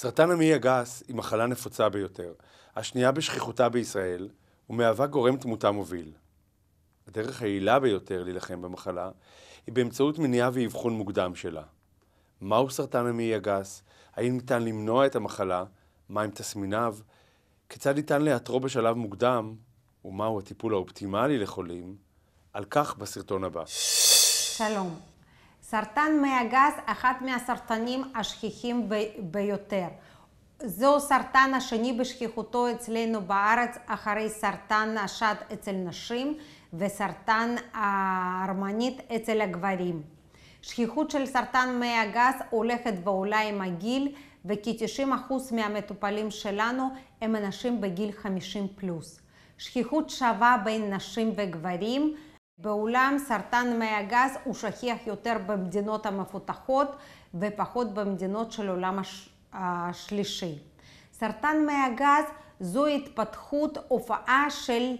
סרטן המעי הגס היא מחלה נפוצה ביותר, השנייה בשכיחותה בישראל, ומהווה גורם תמותה מוביל. הדרך היעילה ביותר להילחם במחלה היא באמצעות מניעה ואבחון מוקדם שלה. מהו סרטן המעי הגס? האם ניתן למנוע את המחלה? מהם תסמיניו? כיצד ניתן לאתרו בשלב מוקדם? ומהו הטיפול האופטימלי לחולים? על כך בסרטון הבא. שלום, סרטן מי הגס, אחד מהסרטנים השכיחים ביותר. זהו סרטן השני בשכיחותו אצלנו בארץ, אחרי סרטן השד אצל נשים וסרטן ההרמנית אצל הגברים. שכיחות של סרטן מי הגס הולכת ועולה עם הגיל, וכ-90% מהמטופלים שלנו הם אנשים בגיל 50 פלוס. שכיחות שווה בין נשים וגברים, בעולם סרטן מי הגז הוא שכיח יותר במדינות המפותחות ופחות במדינות של העולם הש... השלישי. סרטן מי הגז זו התפתחות הופעה של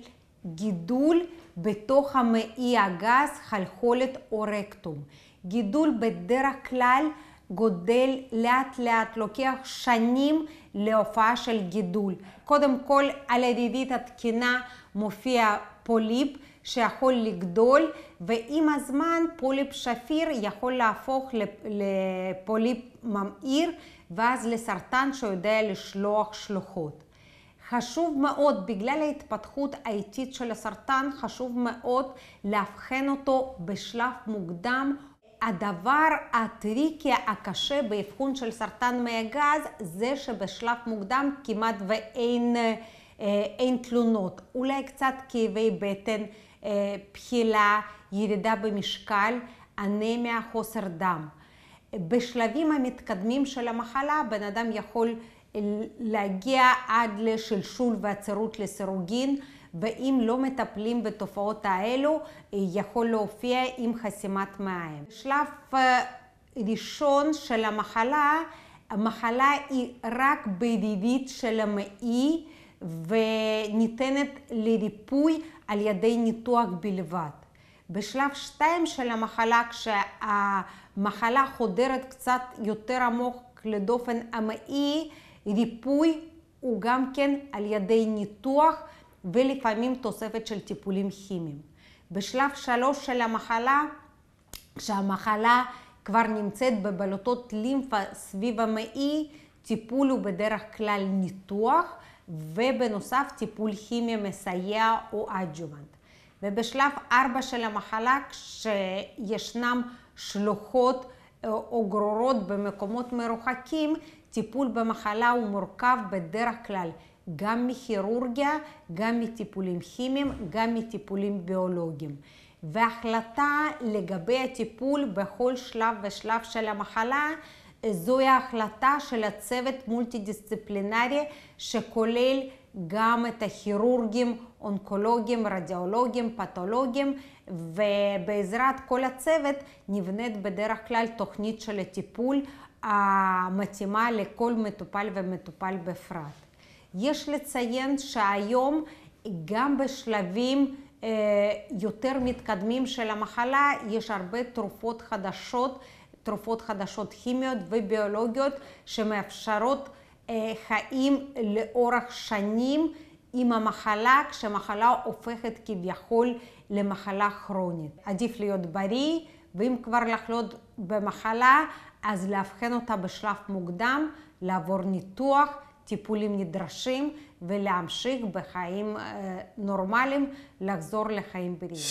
גידול בתוך המעי הגז, חלחולת או רקטום. גידול בדרך כלל גודל לאט לאט, לוקח שנים להופעה של גידול. קודם כל על ידידית התקינה מופיע פוליפ שיכול לגדול, ועם הזמן פוליפ שפיר יכול להפוך לפוליפ ממאיר, ואז לסרטן שיודע לשלוח שלוחות. חשוב מאוד, בגלל ההתפתחות האיטית של הסרטן, חשוב מאוד לאבחן אותו בשלב מוקדם. הדבר הטריקי הקשה באבחון של סרטן מעי גז זה שבשלב מוקדם כמעט ואין... אה, אין תלונות, אולי קצת כאבי בטן, אה, בחילה, ירידה במשקל, אנמיה, חוסר דם. בשלבים המתקדמים של המחלה בן אדם יכול אה, להגיע עד לשלשול ועצירות לסירוגין, ואם לא מטפלים בתופעות האלו, יכול להופיע עם חסימת מים. בשלב ראשון של המחלה, המחלה היא רק בידידית של המעי. וניתנת לריפוי על ידי ניתוח בלבד. בשלב 2 של המחלה, כשהמחלה חודרת קצת יותר עמוק לדופן המעי, ריפוי הוא גם כן על ידי ניתוח ולפעמים תוספת של טיפולים כימיים. בשלב 3 של המחלה, כשהמחלה כבר נמצאת בבלוטות לימפה סביב המעי, טיפול הוא בדרך כלל ניתוח, ובנוסף טיפול כימי מסייע או אג'ומנט. ובשלב 4 של המחלה כשישנם שלוחות אה, או גרורות במקומות מרוחקים, טיפול במחלה הוא מורכב בדרך כלל גם מכירורגיה, גם מטיפולים כימיים, גם מטיפולים ביולוגיים. והחלטה לגבי הטיפול בכל שלב ושלב של המחלה אה, זוהי ההחלטה של הצוות מולטי-דיסציפלינרי שכולל גם את הכירורגים, אונקולוגים, רדיאולוגים, פתולוגים, ובעזרת כל הצוות נבנית בדרך כלל תוכנית של הטיפול המתאימה לכל מטופל ומטופל בפרט. יש לציין שהיום גם בשלבים אה, יותר מתקדמים של המחלה יש הרבה תרופות חדשות תרופות חדשות כימיות וביולוגיות שמאפשרות אה, חיים לאורך שנים עם המחלה, כשמחלה הופכת כביכול למחלה כרונית. עדיף להיות בריא, ואם כבר לחלות במחלה, אז לאבחן אותה בשלב מוקדם, לעבור ניתוח, טיפולים נדרשים ולהמשיך בחיים אה, נורמליים, לחזור לחיים בריאים.